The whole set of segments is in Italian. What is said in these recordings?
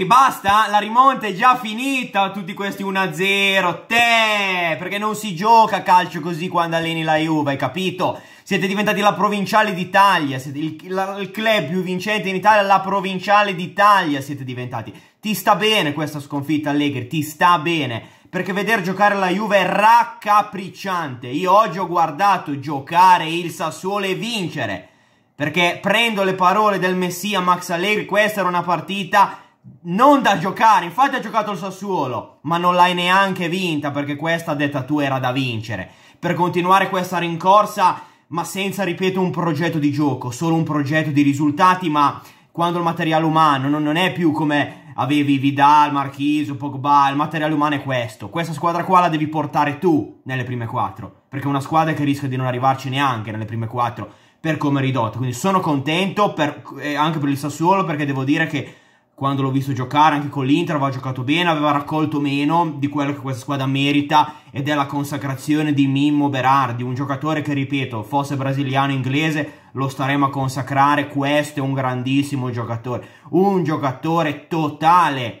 Basta, la rimonta è già finita, tutti questi 1-0, te, perché non si gioca a calcio così quando alleni la Juve, hai capito? Siete diventati la provinciale d'Italia, il, la, il club più vincente in Italia, la provinciale d'Italia siete diventati. Ti sta bene questa sconfitta Allegri, ti sta bene, perché veder giocare la Juve è raccapricciante. Io oggi ho guardato giocare il Sassuolo e vincere, perché prendo le parole del Messia Max Allegri, questa era una partita non da giocare, infatti ha giocato il Sassuolo, ma non l'hai neanche vinta perché questa detta tu era da vincere. Per continuare questa rincorsa, ma senza, ripeto, un progetto di gioco, solo un progetto di risultati, ma quando il materiale umano non, non è più come avevi Vidal, Marchiso, Pogba, il materiale umano è questo. Questa squadra qua la devi portare tu nelle prime quattro, perché è una squadra che rischia di non arrivarci neanche nelle prime quattro per come ridotta. Quindi sono contento per, eh, anche per il Sassuolo perché devo dire che quando l'ho visto giocare anche con l'Inter aveva giocato bene, aveva raccolto meno di quello che questa squadra merita ed è la consacrazione di Mimmo Berardi, un giocatore che ripeto, fosse brasiliano inglese lo staremo a consacrare, questo è un grandissimo giocatore, un giocatore totale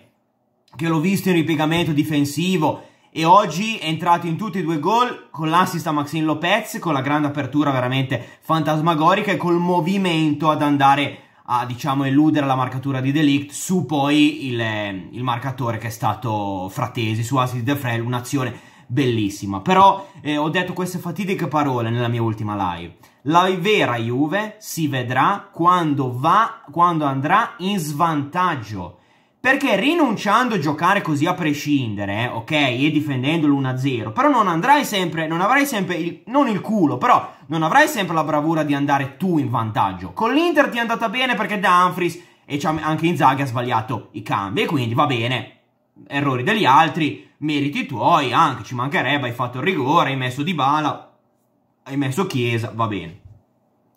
che l'ho visto in ripiegamento difensivo e oggi è entrato in tutti e due gol con l'assist a Maxine Lopez, con la grande apertura veramente fantasmagorica e col movimento ad andare a diciamo eludere la marcatura di Delict su poi il, eh, il marcatore che è stato Fratesi su Asis De Frel, un'azione bellissima. Però eh, ho detto queste fatidiche parole nella mia ultima live. La vera Juve si vedrà quando, va, quando andrà in svantaggio perché rinunciando a giocare così a prescindere, eh, ok, e difendendolo 1-0, però non andrai sempre, non avrai sempre, il, non il culo, però non avrai sempre la bravura di andare tu in vantaggio. Con l'Inter ti è andata bene perché Dumfries e anche Inzaghi ha sbagliato i cambi, e quindi va bene, errori degli altri, meriti tuoi, anche ci mancherebbe, hai fatto il rigore, hai messo Di Bala, hai messo Chiesa, va bene.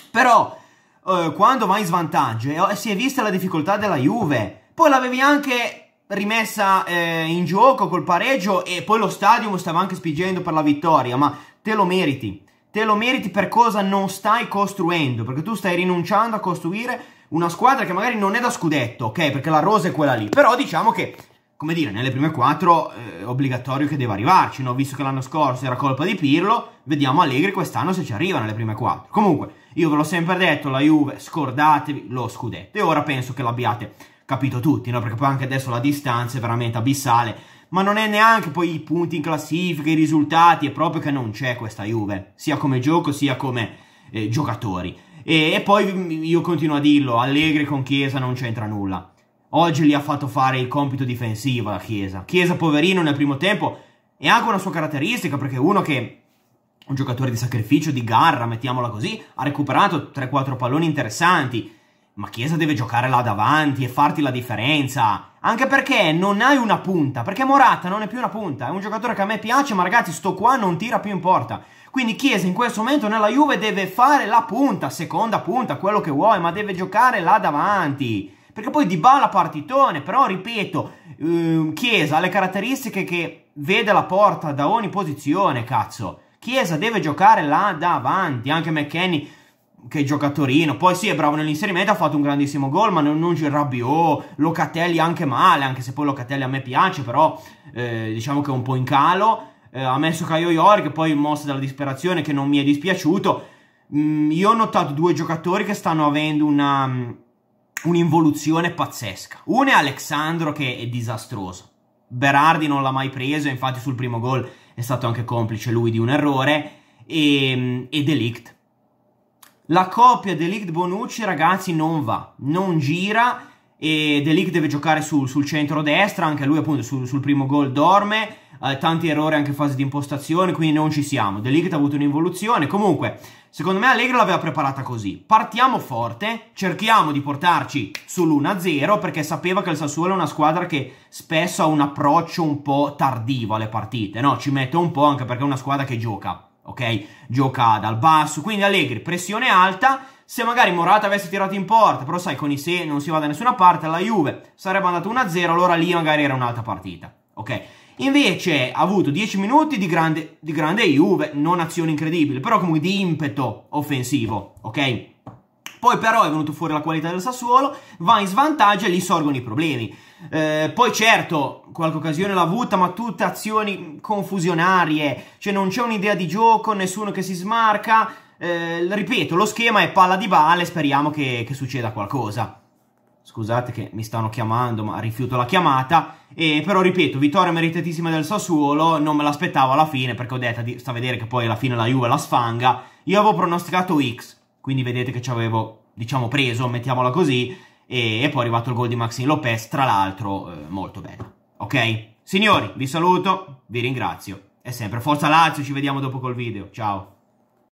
Però eh, quando vai in svantaggio, eh, si è vista la difficoltà della Juve, poi l'avevi anche rimessa eh, in gioco col pareggio e poi lo stadium stava anche spingendo per la vittoria, ma te lo meriti. Te lo meriti per cosa non stai costruendo, perché tu stai rinunciando a costruire una squadra che magari non è da scudetto, ok? Perché la rosa è quella lì. Però diciamo che, come dire, nelle prime quattro è eh, obbligatorio che deve arrivarci, no? Visto che l'anno scorso era colpa di Pirlo, vediamo Allegri quest'anno se ci arriva nelle prime quattro. Comunque, io ve l'ho sempre detto, la Juve, scordatevi lo scudetto. E ora penso che l'abbiate capito tutti, no? Perché poi anche adesso la distanza è veramente abissale, ma non è neanche poi i punti in classifica, i risultati, è proprio che non c'è questa Juve, sia come gioco sia come eh, giocatori. E, e, poi io continuo a dirlo, Allegri con Chiesa non c'entra nulla. Oggi gli ha fatto fare il compito difensivo la Chiesa. Chiesa poverino nel primo tempo è anche una sua caratteristica perché uno che un giocatore di sacrificio, di garra, mettiamola così, ha recuperato 3-4 palloni interessanti ma Chiesa deve giocare là davanti e farti la differenza. Anche perché non hai una punta. Perché Morata non è più una punta. È un giocatore che a me piace, ma ragazzi, sto qua non tira più in porta. Quindi Chiesa in questo momento nella Juve deve fare la punta, seconda punta, quello che vuoi, ma deve giocare là davanti. Perché poi di Dybala partitone, però ripeto, ehm, Chiesa ha le caratteristiche che vede la porta da ogni posizione, cazzo. Chiesa deve giocare là davanti, anche McKenny che gioca a Torino. Poi sì, è bravo nell'inserimento, ha fatto un grandissimo gol, ma non, non Rabiot, Locatelli anche male, anche se poi Locatelli a me piace, però eh, diciamo che è un po' in calo. Eh, ha messo Caio Iori, che poi mossa dalla disperazione, che non mi è dispiaciuto. Mm, io ho notato due giocatori che stanno avendo una... Mm, un'involuzione pazzesca. Uno è Alexandro che è disastroso. Berardi non l'ha mai preso, infatti sul primo gol è stato anche complice lui di un errore. E, mm, e Delict la coppia Delict Bonucci, ragazzi, non va, non gira. E Delict deve giocare sul, sul centro-destra, anche lui appunto sul, sul primo gol dorme. Eh, tanti errori anche in fase di impostazione, quindi non ci siamo. Delict ha avuto un'involuzione. Comunque, secondo me Allegri l'aveva preparata così. Partiamo forte, cerchiamo di portarci sull'1-0 perché sapeva che il Sassuolo è una squadra che spesso ha un approccio un po' tardivo alle partite, no? Ci mette un po' anche perché è una squadra che gioca ok? Gioca dal basso, quindi Allegri pressione alta, se magari Morata avesse tirato in porta, però sai con i se non si va da nessuna parte, la Juve sarebbe andata 1-0, allora lì magari era un'altra partita, ok? Invece ha avuto 10 minuti di grande, di grande Juve, non azione incredibile, però comunque di impeto offensivo, ok? Poi però è venuto fuori la qualità del Sassuolo, va in svantaggio e lì sorgono i problemi. Eh, poi certo, qualche occasione l'ha avuta, ma tutte azioni confusionarie, cioè non c'è un'idea di gioco, nessuno che si smarca. Eh, ripeto, lo schema è palla di balle, speriamo che, che succeda qualcosa scusate che mi stanno chiamando ma rifiuto la chiamata e però ripeto vittoria meritatissima del Sassuolo non me l'aspettavo alla fine perché ho detto sta a vedere che poi alla fine la Juve la sfanga io avevo pronosticato X quindi vedete che ci avevo, diciamo, preso, mettiamola così, e, e poi è arrivato il gol di Maxine Lopez, tra l'altro eh, molto bello. Ok? Signori, vi saluto, vi ringrazio. E sempre, forza Lazio, ci vediamo dopo col video. Ciao!